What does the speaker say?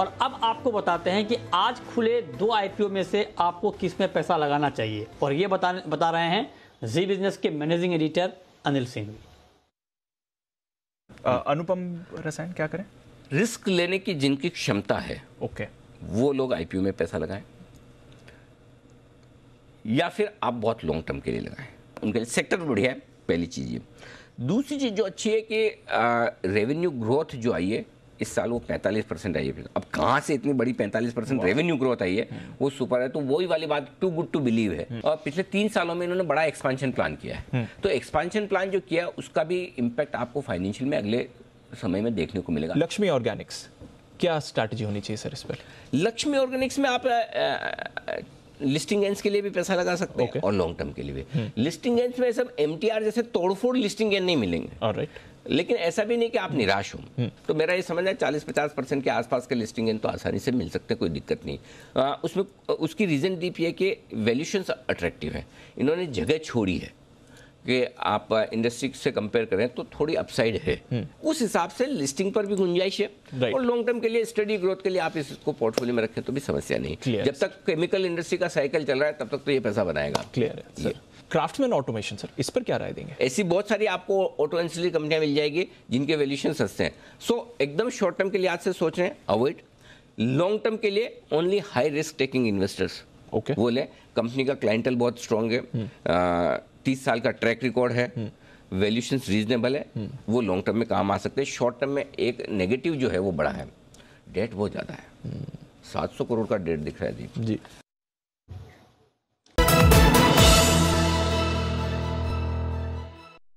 और अब आपको बताते हैं कि आज खुले दो आईपीओ में से आपको किस में पैसा लगाना चाहिए और ये बता बता रहे हैं जी बिजनेस के मैनेजिंग एडिटर अनिल सिंह अनुपम रसायन क्या करें रिस्क लेने की जिनकी क्षमता है ओके okay. वो लोग आईपीओ में पैसा लगाएं या फिर आप बहुत लॉन्ग टर्म के लिए लगाएं उनके लिए सेक्टर तो बढ़िया है पहली चीज़ ये दूसरी चीज़ जो अच्छी है कि रेवेन्यू ग्रोथ जो आई है इस साल वो 45 परसेंट आई है अब कहाँ से इतनी बड़ी 45 परसेंट रेवेन्यू ग्रोथ आई है हम्म। वो सुपर है तो वही वाली बात टू गुड टू बिलीव है हम्म। और पिछले तीन सालों में इन्होंने बड़ा एक्सपांशन प्लान किया है हम्म। तो एक्सपांशन प्लान जो किया उसका भी इम्पैक्ट आपको फाइनेंशियल में अगले समय में देखने को मिलेगा लक्ष्मी ऑर्गेनिक्स क्या स्ट्रैटेजी होनी चाहिए सर इस पर लक्ष्मी ऑर्गेनिक्स में आप आ, आ, लिस्टिंग एंड्स के लिए भी पैसा लगा सकते हैं okay. और लॉन्ग टर्म के लिए भी लिस्टिंग एंड्स में सब एमटीआर जैसे तोड़फोड़ लिस्टिंग एंड नहीं मिलेंगे right. लेकिन ऐसा भी नहीं कि आप निराश हो हम्म। तो मेरा ये समझना है चालीस पचास परसेंट के आसपास के लिस्टिंग इन तो आसानी से मिल सकते हैं कोई दिक्कत नहीं आ, उसमें उसकी रीज़न डीप ये कि वैल्यूशन अट्रैक्टिव है इन्होंने जगह छोड़ी है कि आप इंडस्ट्री से कंपेयर करें तो थोड़ी अपसाइड है हम्म। उस हिसाब से लिस्टिंग पर भी गुंजाइश है और लॉन्ग टर्म के लिए स्टडी ग्रोथ के लिए आप इसको पोर्टफोलियो में रखें तो भी समस्या नहीं जब तक केमिकल इंडस्ट्री का साइकिल चल रहा है तब तक तो ये पैसा बनाएगा क्लियर है क्राफ्टमैन ऑटोमेशन सर इस पर क्या राय देंगे ऐसी बहुत सारी आपको ऑटो एंसिलरी कंपनियां मिल जाएगी जिनके वैल्यूशन सस्ते हैं सो so, एकदम शॉर्ट टर्म के आज से सोच रहे हैं अवॉइड लॉन्ग टर्म के लिए only high risk taking investors okay वो लें कंपनी का क्लाइंटल बहुत स्ट्रांग है हम्म। तीस साल का ट्रैक रिकॉर्ड है वैल्यूशन हम्म। रीजनेबल है हम्म। वो लॉन्ग टर्म में काम आ सकते हैं शॉर्ट टर्म में एक नेगेटिव जो है वो बड़ा है डेट बहुत ज़्यादा है सात सौ करोड़ का डेट दिख रहा है जी जी